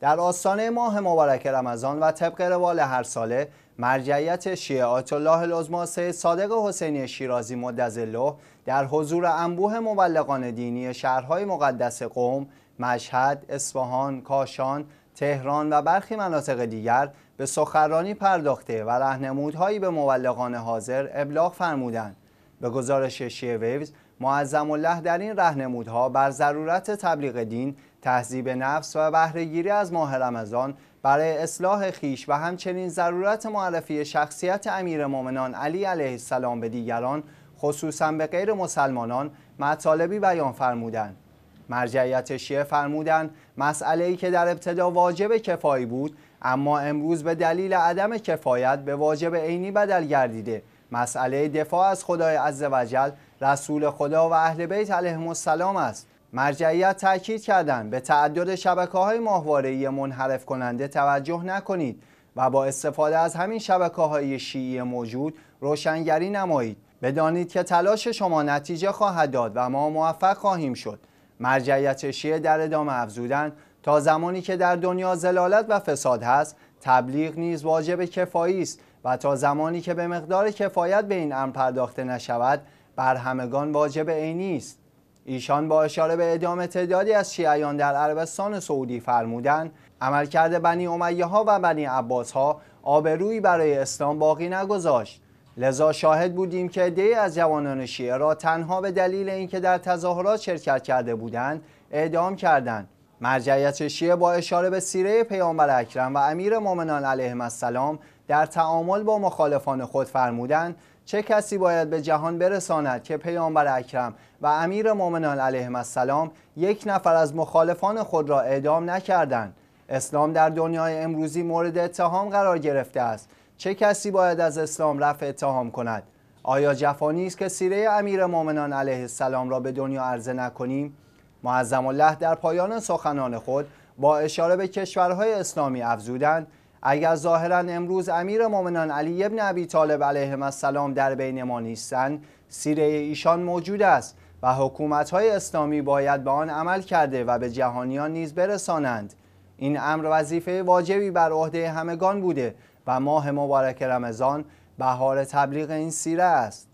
در آستانه ماه مبارک رمضان و طبق روال هر ساله مرجعیت شیعات الله العظما سید صادق حسینی شیرازی مدظله در حضور انبوه مبلغان دینی شهرهای مقدس قوم، مشهد، اصفهان، کاشان، تهران و برخی مناطق دیگر به سخرانی پرداخته و رهنمودهایی به مبلغان حاضر ابلاغ فرمودند. به گزارش شیعه ویوز، معظم الله در این رهنمودها بر ضرورت تبلیغ دین تهذیب نفس و بهرهگیری از ماه رمضان برای اصلاح خیش و همچنین ضرورت معرفی شخصیت امیر مؤمنان علی علیه السلام به دیگران خصوصا به غیر مسلمانان مطالبی بیان فرمودند مرجعیت شیعه فرمودند مسئله ای که در ابتدا واجب کفایی بود اما امروز به دلیل عدم کفایت به واجب عینی بدل گردیده مسئله دفاع از خدای وجل رسول خدا و اهل بیت علیهم السلام است مرجعیت تاکید کردند به تعدد شبکه های ماهواره منحرف کننده توجه نکنید و با استفاده از همین شبکه های شیعی موجود روشنگری نمایید بدانید که تلاش شما نتیجه خواهد داد و ما موفق خواهیم شد مرجعیت شیعه در ادامه افزودن تا زمانی که در دنیا زلالت و فساد هست تبلیغ نیز واجب کفایی است و تا زمانی که به مقدار کفایت به این امر پرداخته نشود بر همگان واجب عینی است ایشان با اشاره به اعدام تعدادی از شیعیان در عربستان سعودی فرمودند عملکرد بنی امیه ها و بنی عباس ها آبرویی برای اسلام باقی نگذاشت لذا شاهد بودیم که دی از جوانان شیعه را تنها به دلیل اینکه در تظاهرات شرکت کرده بودند اعدام کردند مرجعیت شیعه با اشاره به سیره پیامبر اکرم و امیر مؤمنان علیهم السلام در تعامل با مخالفان خود فرمودند چه کسی باید به جهان برساند که پیامبر اکرم و امیر مؤمنان علیهم السلام یک نفر از مخالفان خود را اعدام نکردند اسلام در دنیای امروزی مورد اتهام قرار گرفته است چه کسی باید از اسلام رفع اتهام کند آیا جفانی است که سیره امیر مؤمنان علیه السلام را به دنیا عرضه نکنیم معظم الله در پایان سخنان خود با اشاره به کشورهای اسلامی افزودند اگر ظاهرا امروز امیر مؤمنان علی ابن ابی طالب علیه السلام در بین ما نیستند سیره ایشان موجود است و حکومت های اسلامی باید به آن عمل کرده و به جهانیان نیز برسانند این امر وظیفه واجبی بر عهده همگان بوده و ماه مبارک رمضان بهار تبلیغ این سیره است